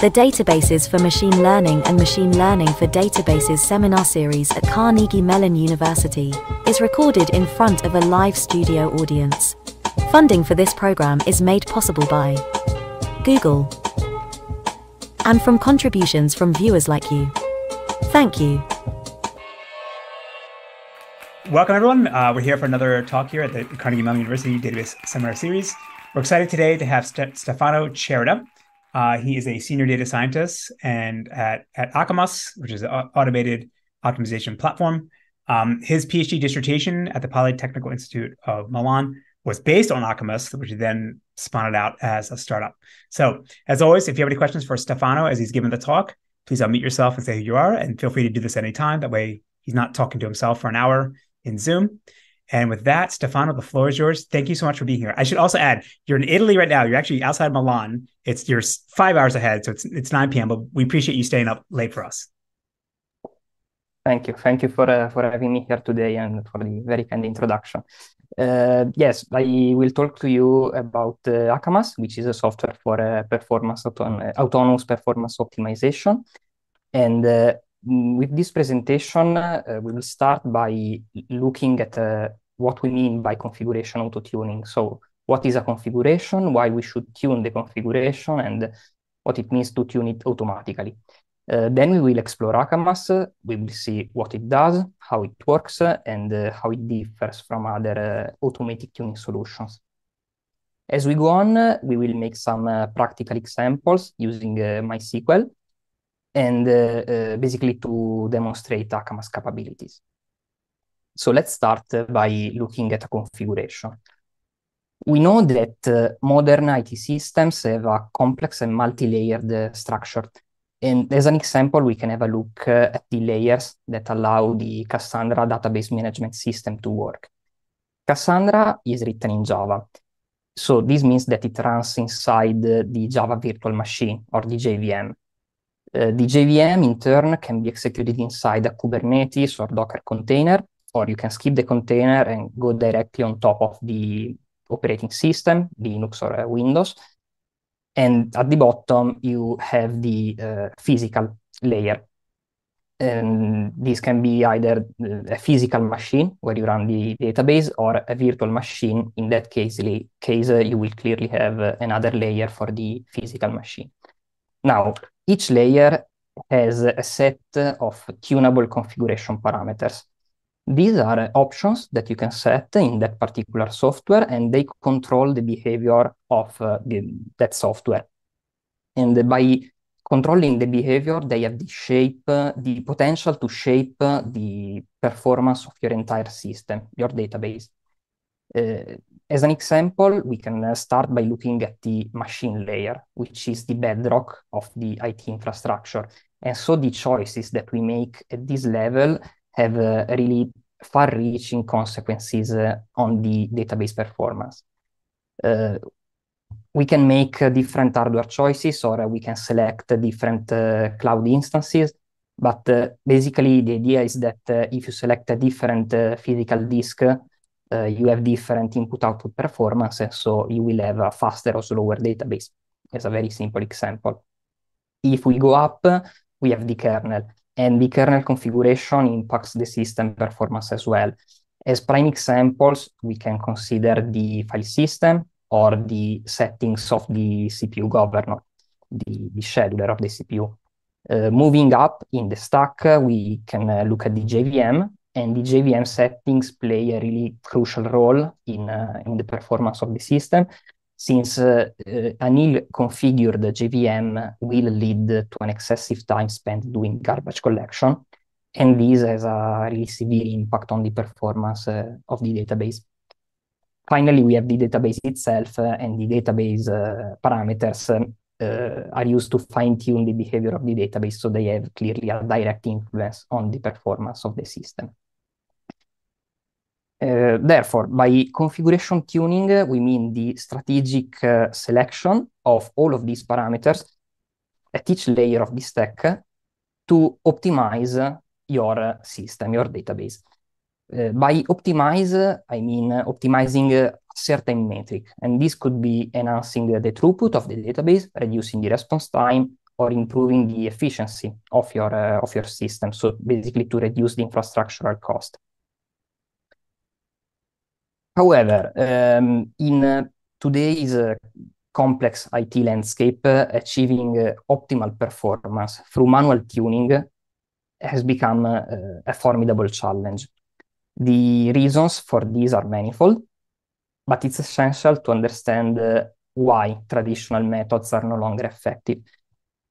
The Databases for Machine Learning and Machine Learning for Databases seminar series at Carnegie Mellon University is recorded in front of a live studio audience. Funding for this program is made possible by Google and from contributions from viewers like you. Thank you. Welcome, everyone. Uh, we're here for another talk here at the Carnegie Mellon University Database Seminar Series. We're excited today to have Stefano Cherida. Uh, he is a senior data scientist and at, at Akamas, which is an automated optimization platform. Um, his PhD dissertation at the Polytechnical Institute of Milan was based on Akamas, which then spun it out as a startup. So, as always, if you have any questions for Stefano as he's giving the talk, please unmute yourself and say who you are, and feel free to do this anytime. That way, he's not talking to himself for an hour in Zoom. And with that, Stefano, the floor is yours. Thank you so much for being here. I should also add, you're in Italy right now. You're actually outside Milan. It's you're five hours ahead, so it's it's 9 p.m. But we appreciate you staying up late for us. Thank you, thank you for uh, for having me here today and for the very kind introduction. Uh, yes, I will talk to you about uh, Akamas, which is a software for uh, performance uh, autonomous performance optimization, and uh, with this presentation, uh, we will start by looking at uh, what we mean by configuration auto-tuning. So what is a configuration, why we should tune the configuration, and what it means to tune it automatically. Uh, then we will explore ACAMAS, we will see what it does, how it works, and uh, how it differs from other uh, automatic tuning solutions. As we go on, uh, we will make some practical examples using MySQL, and uh, uh, basically to demonstrate Akama's capabilities. So let's start by looking at a configuration. We know that uh, modern IT systems have a complex and multi-layered structure. And as an example, we can have a look uh, at the layers that allow the Cassandra database management system to work. Cassandra is written in Java. So this means that it runs inside the Java virtual machine or the JVM the eh, JVM in turn can be executed inside a Kubernetes or Docker container, or you can skip the container and go directly on top of the operating system, Linux or uh, Windows. And at the bottom, you have the uh, physical layer. And this can be either a physical machine where you run the database or a virtual machine. In that case, case you will clearly have another layer for the physical machine. Now, each layer has a set of tunable configuration parameters. These are options that you can set in that particular software, and they control the behavior of uh, the, that software. And by controlling the behavior, they have the shape, uh, the potential to shape uh, the performance of your entire system, your database. Uh, as an example, we can uh, start by looking at the machine layer, which is the bedrock of the IT infrastructure. And so the choices that we make at this level have uh, really far reaching consequences uh, on the database performance. Uh, we can make uh, different hardware choices or uh, we can select different cloud instances. But basically, the idea is that if you select a different physical disk, uh, you have different input-output performance, eh, so you will have a faster or slower database, as a very simple example. If we go up, we have the kernel, and the kernel configuration impacts the system performance as well. As prime examples, we can consider the file system or the settings of the CPU governor, the, the scheduler of the CPU. Uh, eh, moving up in the stack, we can uh, look at the JVM, and the JVM settings play a really crucial role in, uh, in the performance of the system since uh, uh, an ill-configured JVM will lead to an excessive time spent doing garbage collection, and this has a really severe impact on the performance uh, of the database. Finally, we have the database itself, uh, and the database uh, parameters um, uh, are used to fine-tune the behavior of the database, so they have clearly a direct influence on the performance of the system. Uh, therefore, by configuration tuning, we mean the strategic uh, selection of all of these parameters at each layer of the stack to optimize your eh, system, your database. Uh, by optimize, I mean optimizing a certain metric, and this could be enhancing the throughput of the database, reducing the response time, or improving the efficiency of your of your system. So basically, to reduce the infrastructural cost. However, um, in uh, today's uh, complex IT landscape, uh, achieving optimal performance through manual tuning has become a formidable challenge. The reasons for these are manifold, but it's essential to understand why traditional methods are no longer effective.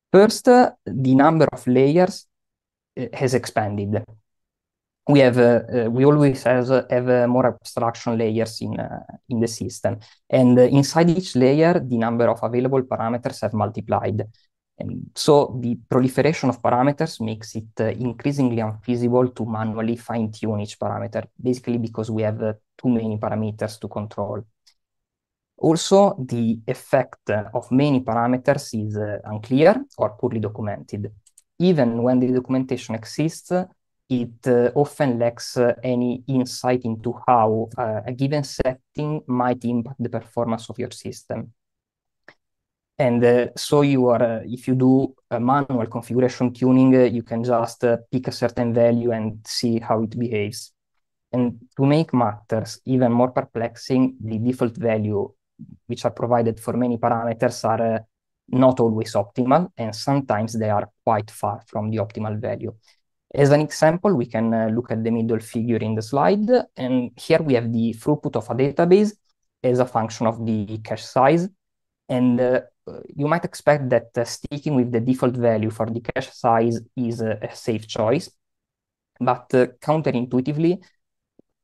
First, the number of layers has expanded we have uh, we always has, uh, have uh, more abstraction layers in uh, in the system and uh, inside each layer the number of available parameters have multiplied and so the proliferation of parameters makes it increasingly unfeasible to manually fine tune each parameter basically because we have too many parameters to control also the effect of many parameters is unclear or poorly documented even when the documentation exists it uh, often lacks uh, any insight into how uh, a given setting might impact the performance of your system. And uh, so you are, uh, if you do a manual configuration tuning, uh, you can just pick a certain value and see how it behaves. And to make matters even more perplexing, the default value, which are provided for many parameters, are not always optimal, and sometimes they are quite far from the optimal value. As an example, we can uh, look at the middle figure in the slide, and here we have the throughput of a database as a function of the cache size. And uh, you might expect that uh, sticking with the default value for the cache size is uh, a safe choice, but uh, counterintuitively,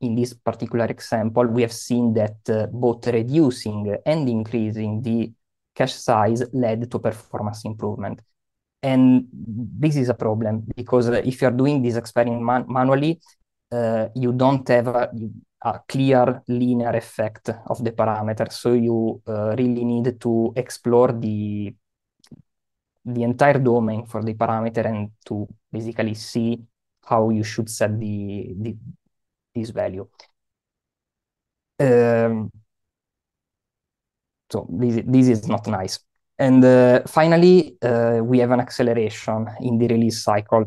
in this particular example, we have seen that uh, both reducing and increasing the cache size led to performance improvement and this is a problem because uh, if you're doing this experiment man- manually uh, you don't have a, a, clear linear effect of the parameter so you uh, really need to explore the the entire domain for the parameter and to basically see how you should set the, the this value um, so this, this is not nice and uh, finally, uh, we have an acceleration in the release cycle.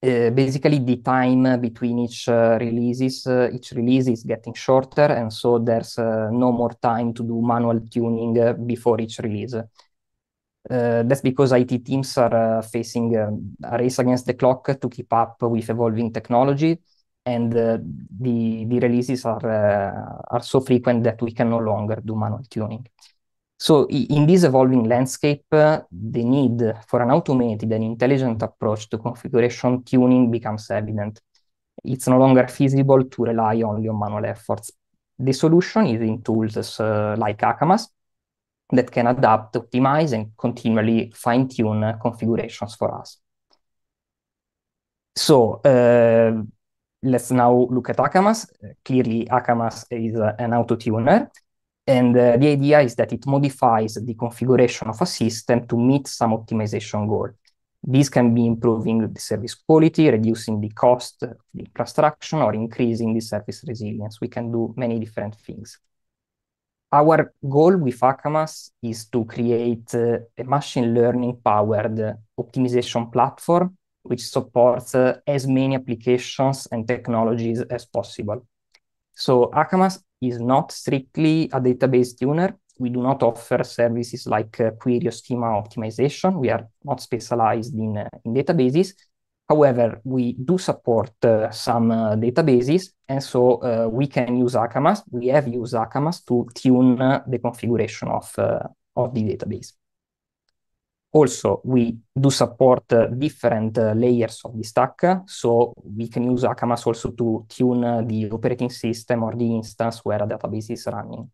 Uh, basically, the time between each uh, releases, uh, each release is getting shorter, and so there's uh, no more time to do manual tuning before each release. that's because IT teams are facing um, a race against the clock to keep up with evolving technology, and the the releases are are so frequent that we can no longer do manual tuning. So in this evolving landscape, uh, the need for an automated and intelligent approach to configuration tuning becomes evident. It's no longer feasible to rely only on manual efforts. The solution is in tools uh, like Acamas that can adapt, optimize, and continually fine-tune uh, configurations for us. So uh, let's now look at Acamas. Clearly, Acamas is uh, an auto-tuner and uh, the idea is that it modifies the configuration of a system to meet some optimization goal. This can be improving the service quality, reducing the cost of the infrastructure, or increasing the service resilience. We can do many different things. Our goal with Akamas is to create uh, a machine learning powered optimization platform which supports uh, as many applications and technologies as possible. So Akamas is not strictly a database tuner. We do not offer services like uh, query or schema optimization. We are not specialized in, uh, in databases. However, we do support uh, some uh, databases, and so uh, we can use Acamas. We have used Acamas to tune uh, the configuration of, of the database. Also, we do support uh, different uh, layers of the stack, so we can use Akamas also to tune uh, the operating system or the instance where a database is running.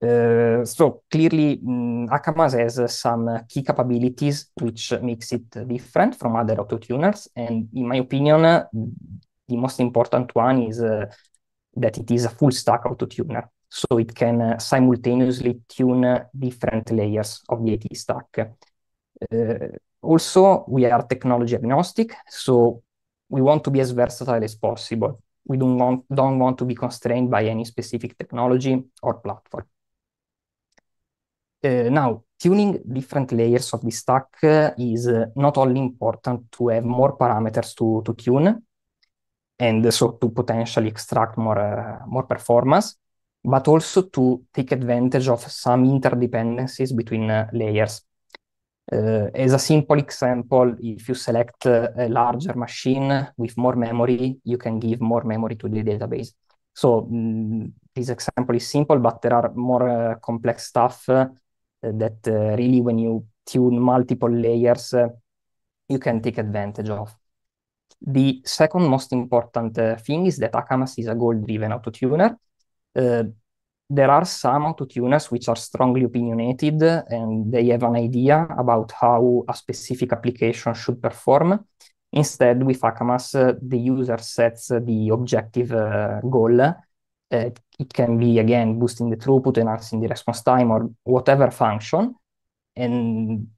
Uh, so clearly, um, Akamas has uh, some uh, key capabilities which makes it different from other autotuners, and in my opinion, the most important one is that it is a full stack autotuner so it can eh, simultaneously tune eh, different layers of the AT stack. Eh, also, we are technology agnostic, so we want to be as versatile as possible. We don't want, don't want to be constrained by any specific technology or platform. Uh, now, tuning different layers of the stack uh, is uh, not only important to have more parameters to, to tune, and so to potentially extract more, more performance, but also to take advantage of some interdependencies between uh, layers. Uh, as a simple example, if you select uh, a larger machine with more memory, you can give more memory to the database. So mm, this example is simple, but there are more uh, complex stuff uh, that uh, really, when you tune multiple layers, you can take advantage of. The second most important thing is that Akamas is a goal-driven auto tuner Eh, there are some autotuners which are strongly opinionated and they have an idea about how a specific application should perform. Instead, with ACAMAS, uh, eh, the user sets uh, the objective uh, goal. it can be, again, boosting the throughput, enhancing the response time, or whatever function. And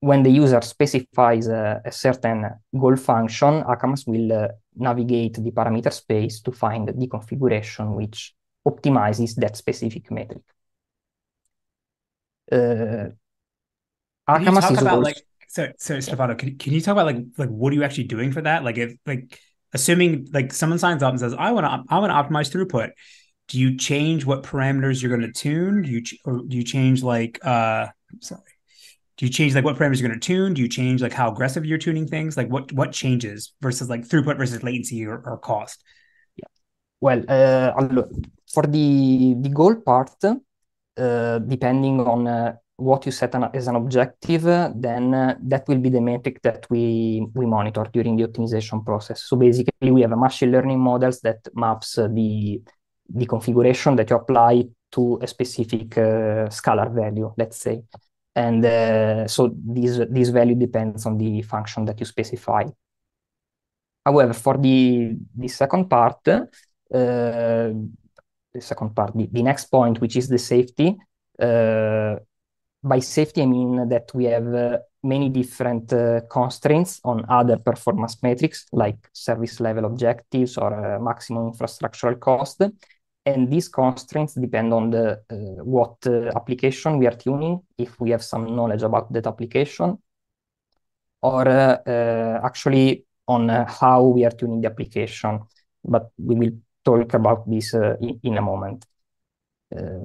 when the user specifies a certain goal function, ACAMAS will navigate the parameter space to find the configuration which optimizes that specific metric. Uh, you talk about, like so so Stefano, can, can you talk about like like what are you actually doing for that? Like if like assuming like someone signs up and says, I want to I want to optimize throughput. Do you change what parameters you're going to tune? Do you ch- or do you change like uh I'm sorry. Do you change like what parameters you're going to tune? Do you change like how aggressive you're tuning things? Like what what changes versus like throughput versus latency or, or cost? Yeah. Well, uh, for the, the goal part, uh, depending on uh, what you set an, as an objective, then uh, that will be the metric that we, we monitor during the optimization process. So basically, we have machine learning models that maps the, the configuration that you apply to a specific uh, scalar value, let's say. And uh, so this, this value depends on the function that you specify. However, for the, the second part, uh, the second part, the, the next point, which is the safety. Uh, by safety, I mean that we have uh, many different uh, constraints on other performance metrics like service level objectives or uh, maximum infrastructural cost. And these constraints depend on the uh, what uh, application we are tuning, if we have some knowledge about that application, or actually on how we are tuning the application. But we will talk about this uh, in, in, a moment. Uh,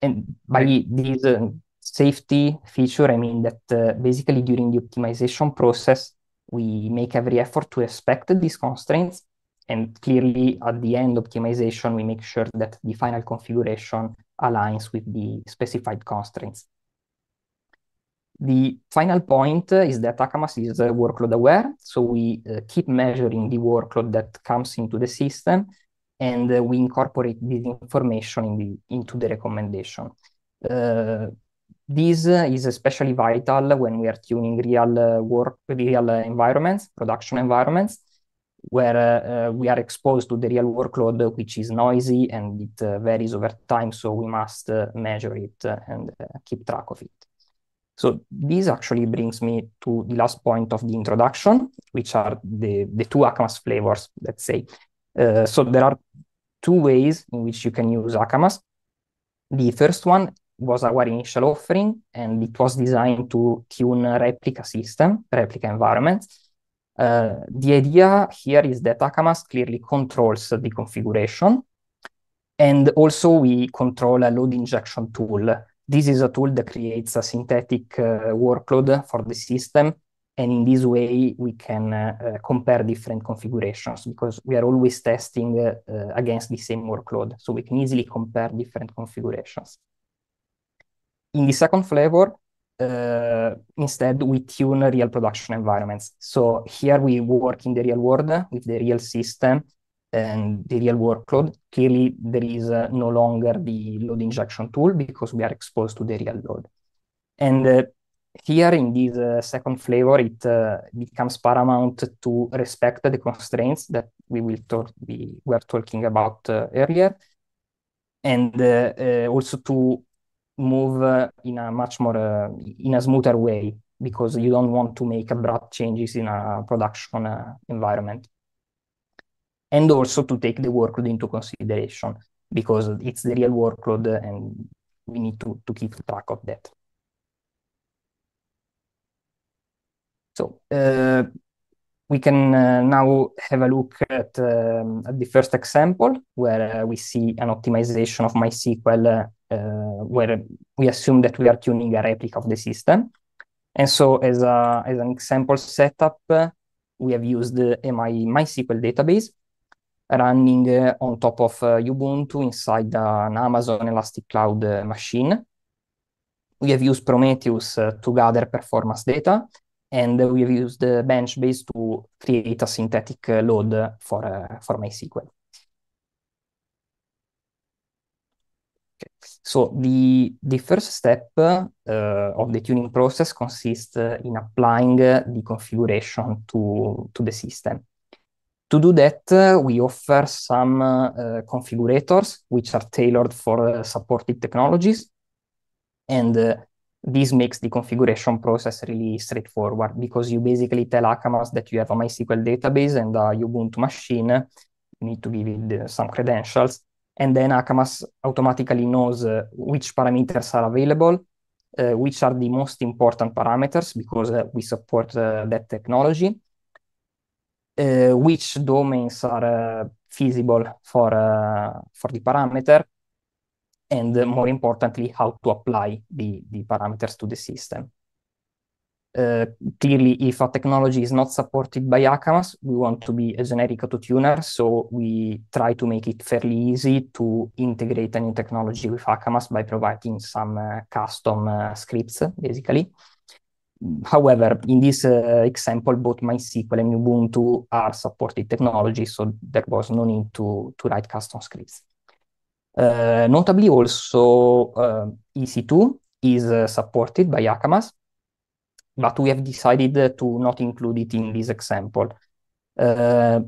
and by this uh, safety feature, I mean that basically during the optimization process, we make every effort to respect these constraints. And clearly, at the end optimization, we make sure that the final configuration aligns with the specified constraints. The final point is that Akamas is workload aware. So we uh, keep measuring the workload that comes into the system and uh, we incorporate this information in the, into the recommendation. Uh, this is especially vital when we are tuning real uh, work, real uh, environments, production environments, where we are exposed to the real workload, which is noisy and it varies over time. So we must measure it and keep track of it. So this actually brings me to the last point of the introduction, which are the, the two ACMAS flavors, let's say. Uh, so there are two ways in which you can use Akamas. The first one was our initial offering, and it was designed to tune replica system, replica environment. Uh, the idea here is that Akamas clearly controls the configuration, and also we control a load injection tool. This is a tool that creates a synthetic uh, workload for the system and in this way, we can uh, compare different configurations because we are always testing uh, against the same workload. So we can easily compare different configurations. In the second flavor, uh, instead, we tune real production environments. So here we work in the real world with the real system and the real workload. Clearly, there is uh, no longer the load injection tool because we are exposed to the real load. And uh, here in this uh, second flavor, it uh, becomes paramount to respect the constraints that we will talk, we were talking about uh, earlier, and uh, uh, also to move uh, in a much more in a smoother way because you don't want to make abrupt changes in a production environment, and also to take the workload into consideration because it's the real workload and we need to to keep track of that. So uh, we can uh, now have a look at, um, at the first example where uh, we see an optimization of MySQL where we assume that we are tuning a replica of the system. And so as, a, as an example setup, we have used the my, MySQL database running uh, on top of uh, Ubuntu inside uh, an Amazon Elastic Cloud machine. We have used Prometheus to gather performance data and we've used the bench base to create a synthetic load for, uh, for MySQL. Okay. So the, the first step uh, of the tuning process consists in applying the configuration to, to the system. To do that, we offer some uh, configurators which are tailored for uh, supported technologies and uh, this makes the configuration process really straightforward because you basically tell Akamas that you have a MySQL database and a Ubuntu machine. You need to give it uh, some credentials. And then Akamas automatically knows uh, which parameters are available, uh, which are the most important parameters because uh, we support uh, that technology, uh, which domains are feasible for, for the parameter, and more importantly, how to apply the, the parameters to the system. Uh, clearly, if a technology is not supported by ACAMAS, we want to be a generic autotuner, so we try to make it fairly easy to integrate a new technology with ACAMAS by providing some uh, custom uh, scripts, basically. However, in this uh, example, both MySQL and Ubuntu are supported technologies, so there was no need to, to write custom scripts. Uh, notably, also uh, EC2 is uh, supported by Akamas, but we have decided to not include it in this example. Uh,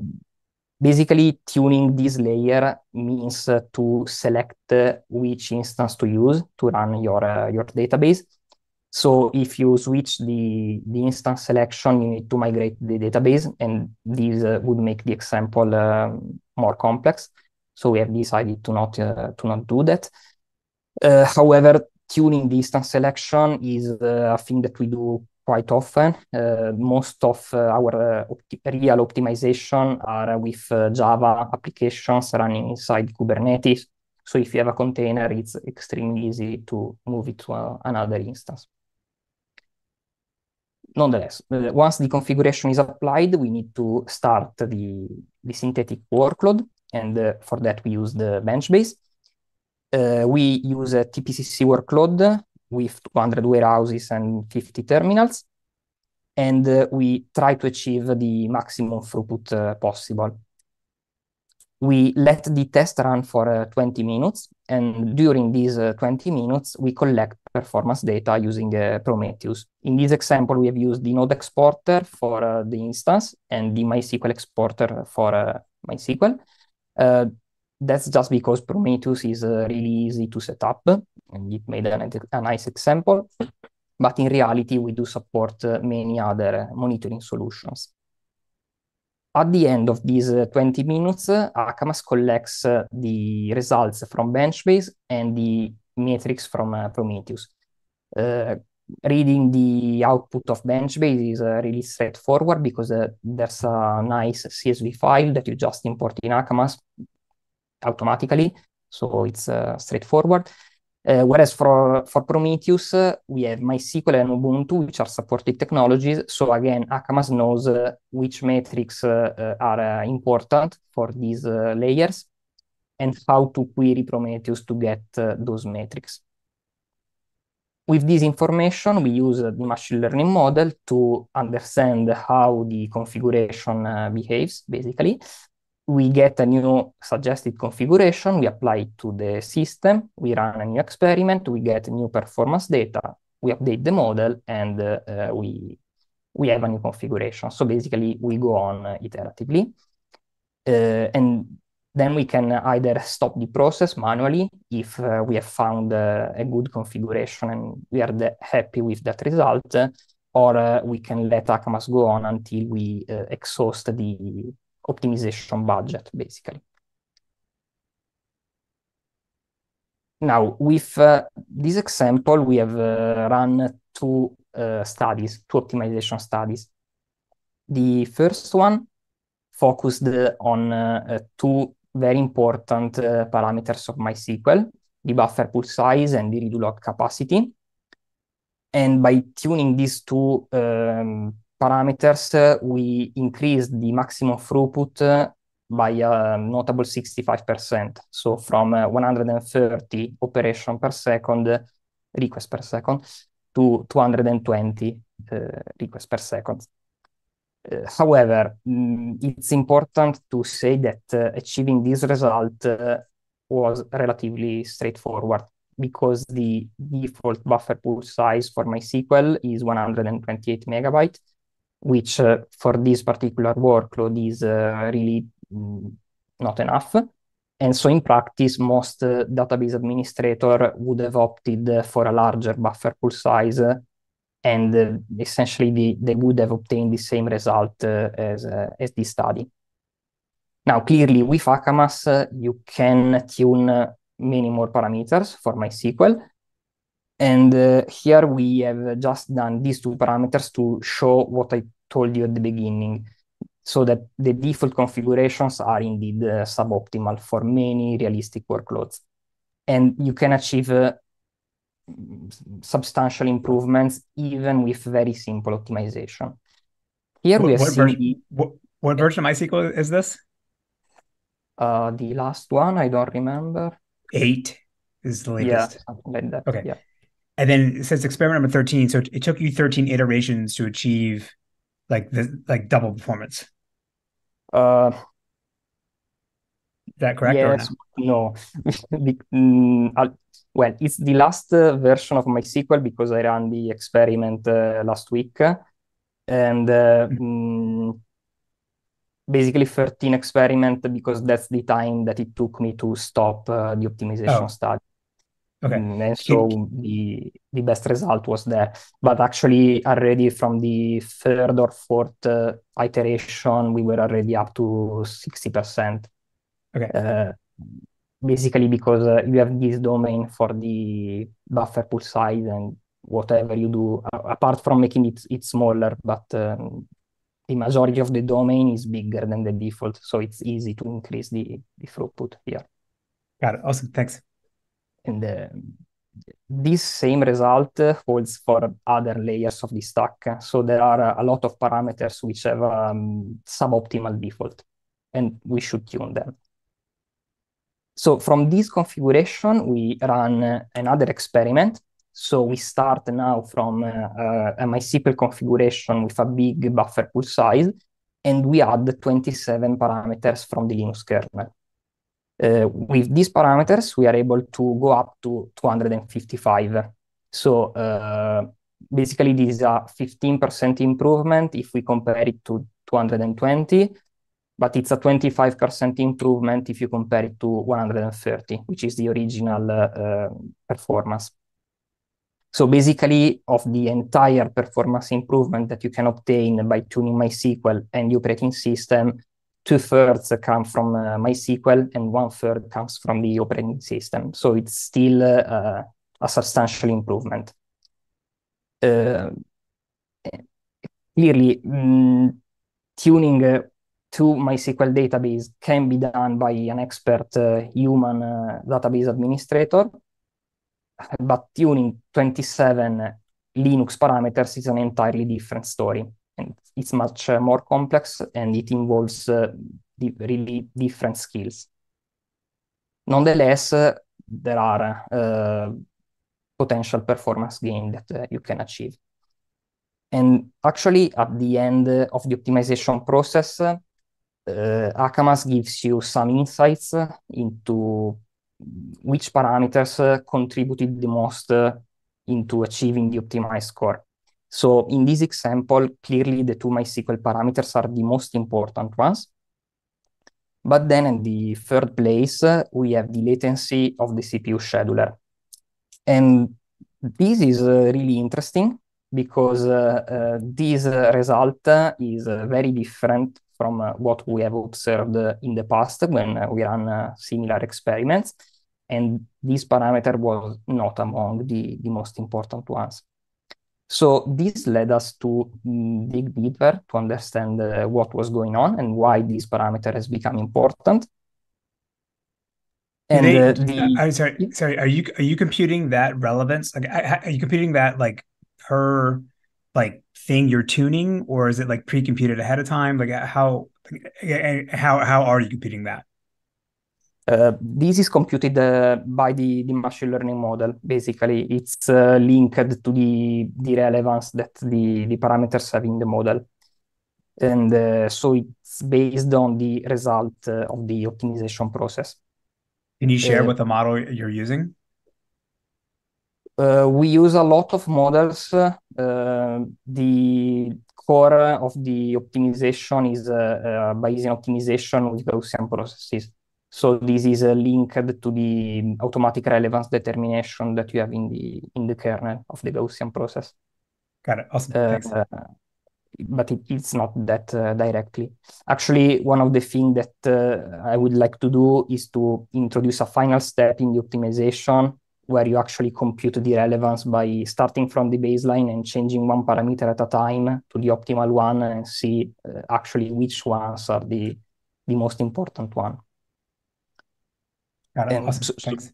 basically, tuning this layer means uh, to select uh, which instance to use to run your your database. So if you switch the, the instance selection, you need to migrate the database, and this would make the example more complex. So we have decided to not uh, to not do that. Uh, however, tuning distance selection is uh, a thing that we do quite often. Uh, most of uh, our uh, opti real optimization are with Java applications running inside Kubernetes. So if you have a container, it's extremely easy to move it to another instance. Nonetheless, once the configuration is applied, we need to start the, the synthetic workload and uh, for that we use the Benchbase. Uh, we use a TPCC workload with 200 warehouses and 50 terminals, and uh, we try to achieve the maximum throughput uh, possible. We let the test run for uh, 20 minutes, and during these uh, 20 minutes, we collect performance data using Prometheus. In this example, we have used the Node exporter for the instance and the MySQL exporter for MySQL. Uh, that's just because Prometheus is uh, really easy to set up, and it made an, a nice example. But in reality, we do support uh, many other uh, monitoring solutions. At the end of these uh, 20 minutes, uh, ACAMAS collects the results from Benchbase and the metrics from Prometheus reading the output of Benchbase is uh, really straightforward because uh, there's a nice CSV file that you just import in Akamas automatically. So it's uh, straightforward. Uh, whereas for, for Prometheus, uh, we have MySQL and Ubuntu, which are supported technologies. So again, Akamas knows uh, which metrics are important for these layers and how to query Prometheus to get those metrics with this information, we use the machine learning model to understand how the configuration uh, behaves, basically. We get a new suggested configuration, we apply it to the system, we run a new experiment, we get new performance data, we update the model, and uh, uh we, we have a new configuration. So basically, we go on iteratively. Uh, and then we can either stop the process manually if uh, we have found uh, a good configuration and we are the, happy with that result, or uh, we can let ACAMAS go on until we uh, exhaust the optimization budget, basically. Now, with uh, this example, we have uh, run two studies, two optimization studies. The first one focused on uh, two very important uh, parameters of MySQL, the buffer pool size and the redo log capacity. And by tuning these two um, parameters, uh, we increased the maximum throughput uh, by a ehm, notable 65%. So from eh, 130 operation per second, request per second, to 220 eh, requests per second. Uh, however, mm, it's important to say that uh, achieving this result uh, was relatively straightforward because the default buffer pool size for MySQL is 128 megabyte, which for this particular workload is really mm, not enough. And so, in practice, most database administrator would have opted for a larger buffer pool size and uh, essentially the, they would have obtained the same result uh, as, uh, as this study. Now, clearly with Akamas, uh, you can tune uh, many more parameters for MySQL. And uh, here we have just done these two parameters to show what I told you at the beginning, so that the default configurations are indeed suboptimal for many realistic workloads. And you can achieve substantial improvements, even with very simple optimization. Here what, we have what seen. Version, what, what version of MySQL is this? Uh, the last one, I don't remember. Eight is the latest. Yeah, something like that. Okay. Yeah. And then it says experiment number 13. So it took you 13 iterations to achieve like the like double performance. Uh, is that correct? Yes, no. no. Well, it's the last uh, version of MySQL because I ran the experiment uh, last week. And uh, mm-hmm. mm, basically 13 experiment because that's the time that it took me to stop uh, the optimization oh. study. Okay. Mm, and so the, the best result was there. But actually, already from the third or fourth uh, iteration, we were already up to 60%. Okay uh, basically because uh, you have this domain for the buffer pool size and whatever you do, apart from making it, it smaller, but um, the majority of the domain is bigger than the default. So it's easy to increase the, the throughput here. Got it. Awesome. Thanks. And uh, this same result uh, holds for other layers of the stack. So there are uh, a lot of parameters which have um, suboptimal default, and we should tune them. So from this configuration, we run uh, another experiment. So we start now from uh, uh, MySQL configuration with a big buffer pool size, and we add 27 parameters from the Linux kernel. Uh, with these parameters, we are able to go up to 255. So uh, basically, this is a 15% improvement if we compare it to 220, but it's a 25% improvement if you compare it to 130, which is the original uh, performance. So basically, of the entire performance improvement that you can obtain by tuning MySQL and the operating system, two-thirds come from uh, MySQL and one-third comes from the operating system. So it's still uh, a substantial improvement. Uh, clearly, mm, tuning uh, to MySQL database can be done by an expert uh, human uh, database administrator, but tuning 27 Linux parameters is an entirely different story. And it's much uh, more complex and it involves uh, really different skills. Nonetheless, uh, there are uh, potential performance gain that you can achieve. And actually, at the end of the optimization process, uh, Akamas gives you some insights into which parameters contributed the most into achieving the optimized score. So in this example, clearly the two MySQL parameters are the most important ones. But then in the third place, we have the latency of the CPU scheduler. And this is uh, really interesting because uh, uh, this result is uh, very different from uh, what we have observed in the past when uh, we run uh, similar experiments. And this parameter was not among the, the most important ones. So this led us to mm, dig deeper to understand uh, what was going on and why this parameter has become important. And they, uh, the, I'm sorry, sorry. Are you are you computing that relevance? Like, are you computing that like per like thing you're tuning or is it like pre-computed ahead of time like uh, how how how are you computing that uh, this is computed uh, by the, the machine learning model. Basically, it's uh, linked to the, the relevance that the, the parameters have in the model. And uh, so it's based on the result uh, of the optimization process. Can you share what the model you're using? we use a lot of models the core of the optimization is uh, uh, Bayesian optimization with Gaussian processes. So this is uh, linked to the automatic relevance determination that you have in the in the kernel of the Gaussian process. Got it. Awesome but it, it's not that uh, directly. Actually, one of the things that uh, I would like to do is to introduce a final step in the optimization where you actually compute the relevance by starting from the baseline and changing one parameter at a time to the optimal one and see uh, actually which ones are the, the most important one. Got it. Awesome. So, Thanks.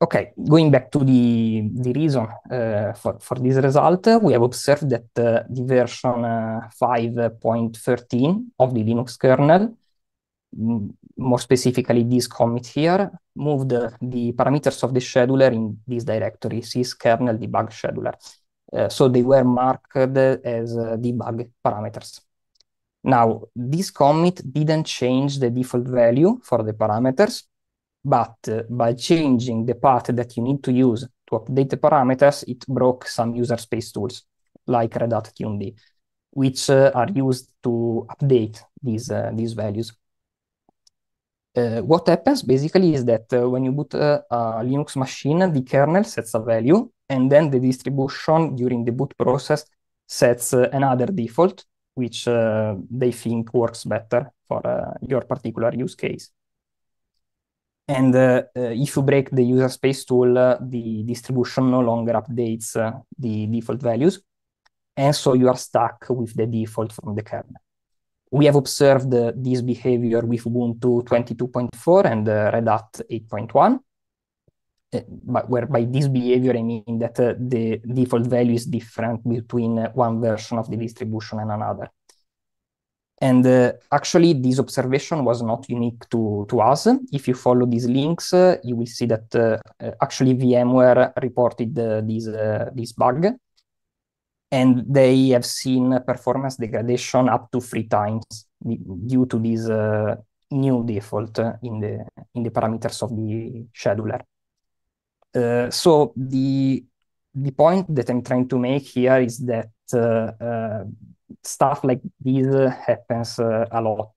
Okay, going back to the, the reason uh, for, for this result, we have observed that uh, the version uh, 5.13 of the Linux kernel more specifically this commit here, moved the parameters of the scheduler in this directory, syskernel debug scheduler. Uh, so they were marked as uh, debug parameters. Now, this commit didn't change the default value for the parameters, but uh, by changing the path that you need to use to update the parameters, it broke some user space tools like Red Hat TuneD, which uh, are used to update these, uh, these values. Uh, what happens basically is that uh, when you boot uh, a Linux machine, the kernel sets a value, and then the distribution during the boot process sets uh, another default, which uh, they think works better for uh, your particular use case. And if you break the user space tool, the distribution no longer updates the default values. And so you are stuck with the default from the kernel we have observed uh, this behavior with Ubuntu 22.4 and uh, Red Hat 8.1, uh, but where by this behavior I mean that uh, the default value is different between uh, one version of the distribution and another. And uh, actually, this observation was not unique to, to us. If you follow these links, you will see that actually VMware reported this, this bug and they have seen performance degradation up to three times due to this uh, new default in the in the parameters of the scheduler. Uh, so the the point that I'm trying to make here is that uh, uh stuff like this happens uh, a lot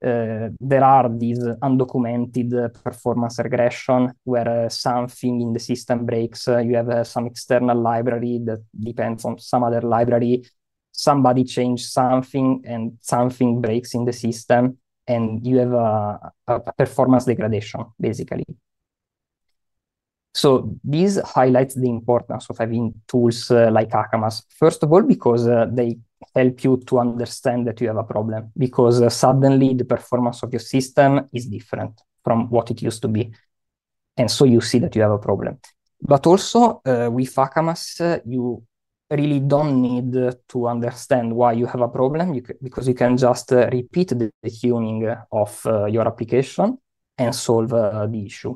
uh, there are these undocumented performance regression where uh, something in the system breaks. Uh, you have eh, some external library that depends on some other library. Somebody changed something and something breaks in the system, and you have a, a performance degradation basically. So this highlights the importance of having tools like Akamas. First of all, because they help you to understand that you have a problem because uh, suddenly the performance of your system is different from what it used to be. And so you see that you have a problem. But also uh, with ACAMAS, uh, you really don't need to understand why you have a problem you because you can just uh, repeat the, the, tuning of uh, your application and solve uh, the issue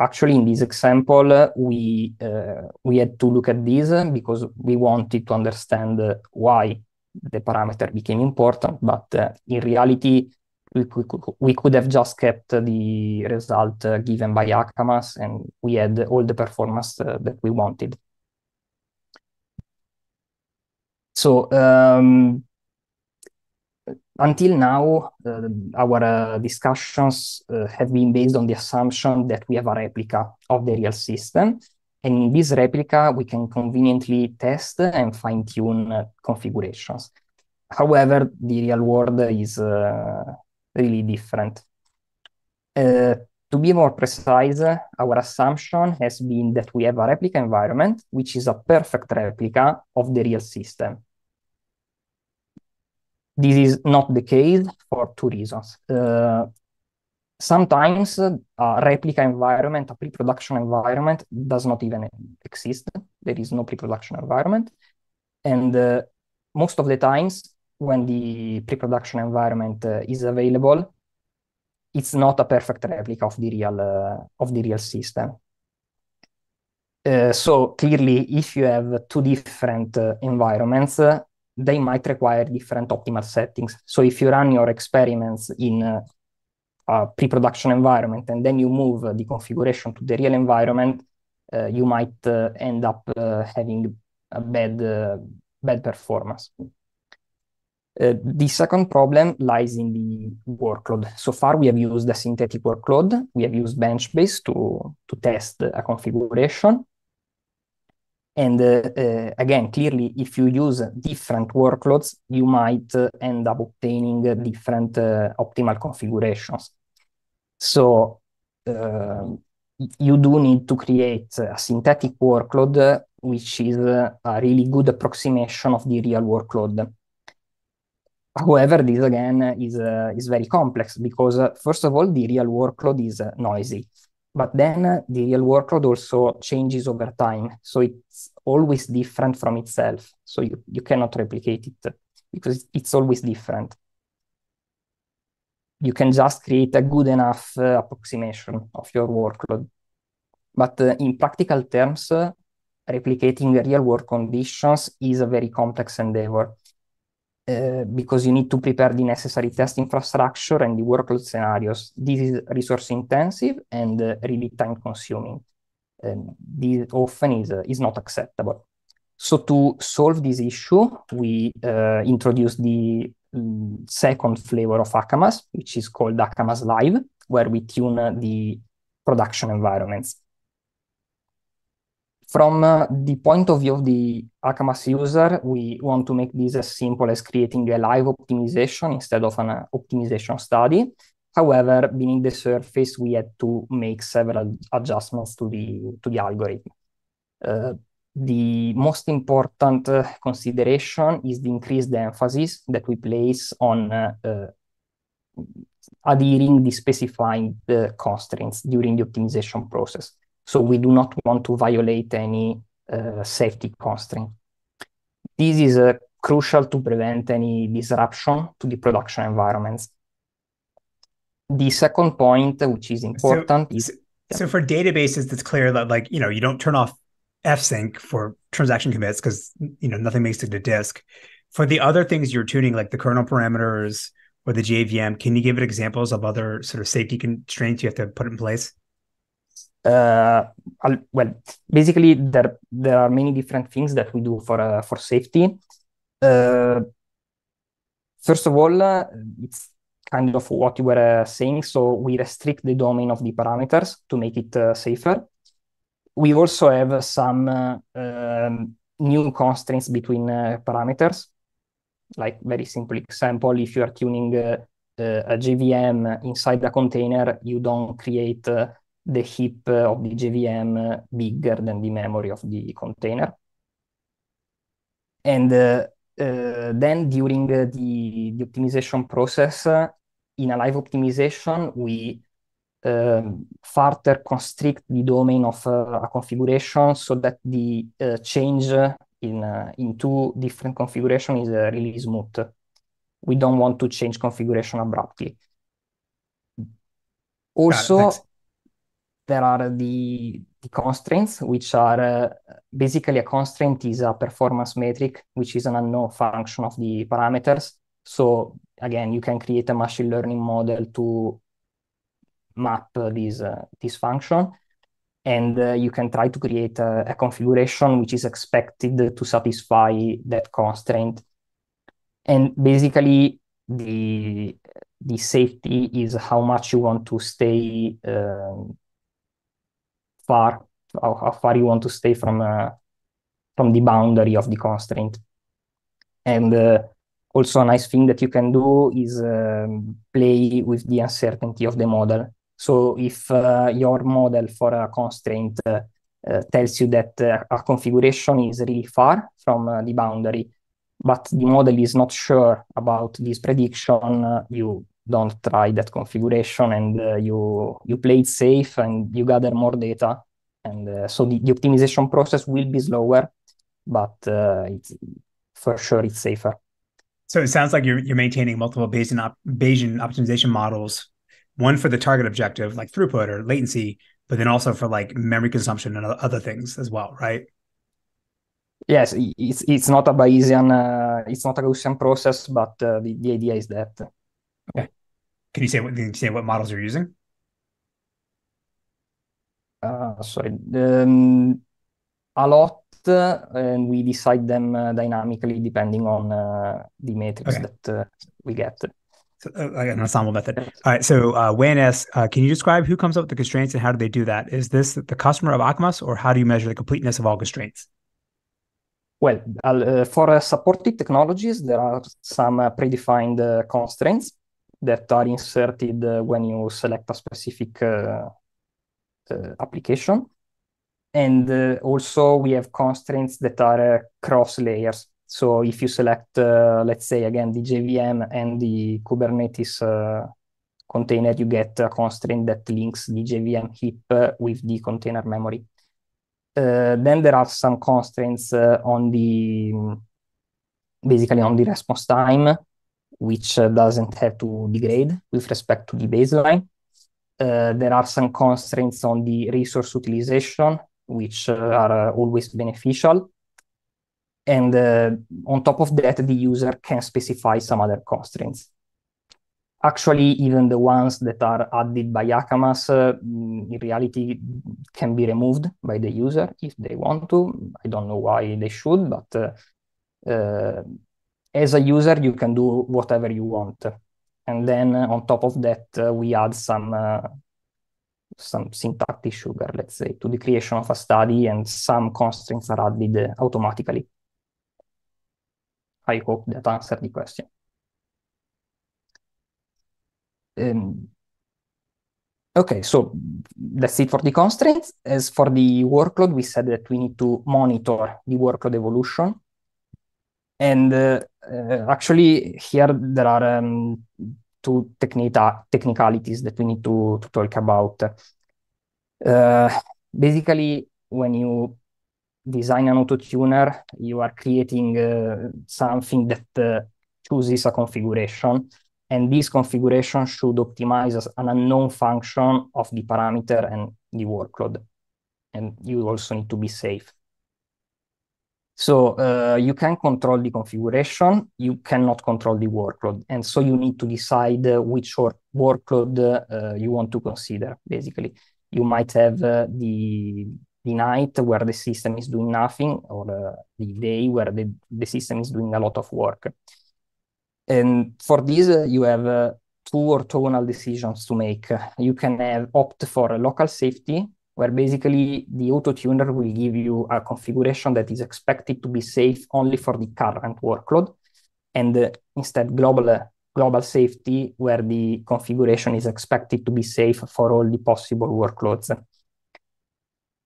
actually in this example uh, we uh, we had to look at this because we wanted to understand uh, why the parameter became important, but uh, in reality, we, we, could have just kept the result uh, given by Akamas and we had all the performance uh, that we wanted. So um, until now, uh, our uh, discussions uh, have been based on the assumption that we have a replica of the real system. And in this replica, we can conveniently test and fine tune uh, configurations. However, the real world is uh, really different. Uh, to be more precise, our assumption has been that we have a replica environment, which is a perfect replica of the real system. This is not the case for two reasons. Uh, sometimes uh, a replica environment, a pre-production environment does not even exist. There is no pre-production environment. And uh, most of the times when the pre-production environment uh, is available, it's not a perfect replica of the real uh, of the real system. Uh, so clearly, if you have two different environments, they might require different optimal settings. So if you run your experiments in pre-production environment and then you move the configuration to the real environment, uh, you might uh, end up uh, having a bad uh, bad performance. Uh, the second problem lies in the workload. So far, we have used a synthetic workload. We have used Benchbase to, to test a configuration. And uh, uh, again, clearly, if you use different workloads, you might uh, end up obtaining different optimal configurations. So um, you do need to create a synthetic workload, which is a really good approximation of the real workload. However, this again is uh, is very complex because uh, first of all, the real workload is uh, noisy, but then uh, the real workload also changes over time, so it's always different from itself. So you, you cannot replicate it because it's always different you can just create a good enough uh, approximation of your workload. But uh, in practical terms, uh, replicating real world conditions is a very complex endeavor uh, because you need to prepare the necessary test infrastructure and the workload scenarios. This is resource intensive and uh, really time consuming. And this often is, uh, is not acceptable. So to solve this issue, we introduced the second flavor of Akamas, which is called Akamas Live, where we tune the production environments. From uh, the point of view of the Akamas user, we want to make this as simple as creating a live optimization instead of an uh, optimization study. However, beneath the surface, we had to make several adjustments to the, to the algorithm. Uh, the most important uh, consideration is the increased emphasis that we place on uh, uh, adhering the specifying uh, constraints during the optimization process. So we do not want to violate any uh, safety constraint. This is uh, crucial to prevent any disruption to the production environments. The second point, which is important, so, is so yeah. for databases, it's clear that like you know you don't turn off fsync for transaction commits because you know nothing makes it to disk. For the other things you're tuning, like the kernel parameters or the JVM, can you give it examples of other sort of safety constraints you have to put in place? Uh, well, basically there there are many different things that we do for uh, for safety. Uh, first of all, uh, it's kind of what you were uh, saying. So we restrict the domain of the parameters to make it uh, safer we also have some um, new constraints between uh, parameters. Like very simple example, if you are tuning uh, uh, a JVM inside the container, you don't create the heap of the JVM bigger than the memory of the container. And uh, uh, then during the, the optimization process, uh, in a live optimization, we um, ehm, further constrict the domain of eh, a configuration so that the eh, change in, eh, in two different configuration is really smooth. We don't want to change configuration abruptly. Also, there are the, the, constraints, which are uh, basically a constraint is a performance metric, which is an unknown function of the parameters. So again, you can create a machine learning model to map this, uh, this function. And uh, you can try to create a, a configuration which is expected to satisfy that constraint. And basically, the the safety is how much you want to stay uh, far, how, how, far you want to stay from uh, from the boundary of the constraint. And uh, also a nice thing that you can do is um, play with the uncertainty of the model. So if uh, your model for a constraint uh, tells you that uh, a configuration is really far from the boundary, but the model is not sure about this prediction, you don't try that configuration and you you play it safe and you gather more data and uh, so the, the, optimization process will be slower but uh, it's for sure it's safer so it sounds like you're, you're maintaining multiple bayesian, op- bayesian optimization models one for the target objective like throughput or latency but then also for like memory consumption and other things as well right yes it's it's not a bayesian uh, it's not a gaussian process but uh, the, the idea is that okay can you say what can you say what models you're using uh, sorry um, a lot uh, and we decide them uh, dynamically depending on uh, the matrix okay. that we get uh, like an ensemble method. All right. So uh, Wayne asks, uh, can you describe who comes up with the constraints and how do they do that? Is this the customer of Akamas, or how do you measure the completeness of all constraints? Well, uh, for uh, supported technologies, there are some uh, predefined constraints that are inserted when you select a specific application. And also we have constraints that are cross layers. So if you select, uh, let's say again, the JVM and the Kubernetes uh, container, you get a constraint that links the JVM heap uh, with the container memory. Uh, then there are some constraints uh, on the, basically on the response time, which uh, doesn't have to degrade with respect to the baseline. there are some constraints on the resource utilization, which are always beneficial. And uh, on top of that, the user can specify some other constraints actually even the ones that are added by akamas uh, in reality can be removed by the user if they want to i don't know why they should but uh, uh, as a user you can do whatever you want and then uh, on top of that uh, we add some some syntactic sugar let's say to the creation of a study and some constraints are added automatically I hope that answered the question. Um, okay, so that's it for the constraints. As for the workload, we said that we need to monitor the workload evolution. And uh, uh, actually here there are um, two technicalities that we need to, to talk about. Uh, basically, when you design an auto tuner, you are creating uh, something that uh, chooses a configuration, and this configuration should optimize an unknown function of the parameter and the workload. And you also need to be safe. So uh, you can control the configuration, you cannot control the workload. And so you need to decide uh, which workload uh, you want to consider, basically. You might have uh, the the night where the system is doing nothing or uh, the day where the, the system is doing a lot of work. And for this, uh, you have uh, two orthogonal decisions to make. You can have, opt for local safety, where basically the auto tuner will give you a configuration that is expected to be safe only for the current workload, and uh, instead global uh, global safety, where the configuration is expected to be safe for all the possible workloads.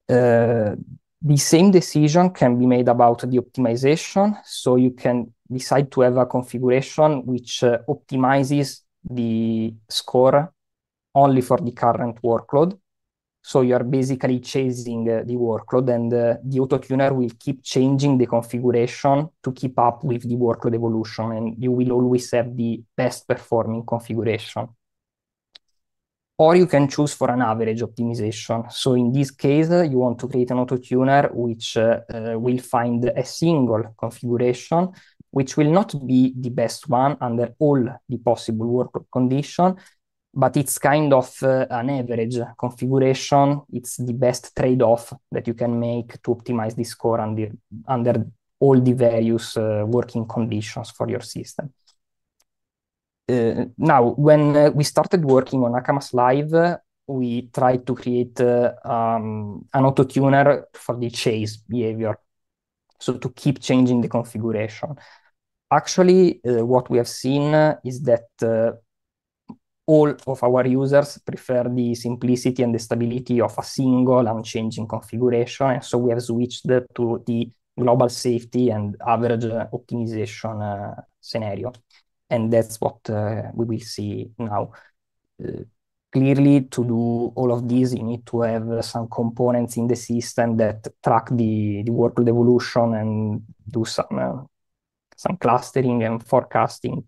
Eh, the same decision can be made about the optimization. So you can decide to have a configuration which uh, optimizes the score only for the current workload. So you are basically chasing uh, the workload, and uh, the auto tuner will keep changing the configuration to keep up with the workload evolution, and you will always have the best performing configuration or you can choose for an average optimization. So in this case, you want to create an auto-tuner which uh, uh, will find a single configuration, which will not be the best one under all the possible workload condition, but it's kind of uh, an average configuration. It's the best trade-off that you can make to optimize the score under, under all the various uh, working conditions for your system. Eh, now, when eh, we started working on Akamas Live, we tried to create um, an auto tuner for the chase behavior. So to keep changing the configuration. Actually, eh, what we have seen is that all of our users prefer the simplicity and the stability of a single unchanging configuration. And so we have switched to the global safety and average optimization uh, scenario and that's what uh, we will see now. Uh, clearly, to do all of this, you need to have uh, some components in the system that track the workload evolution and do some clustering and forecasting.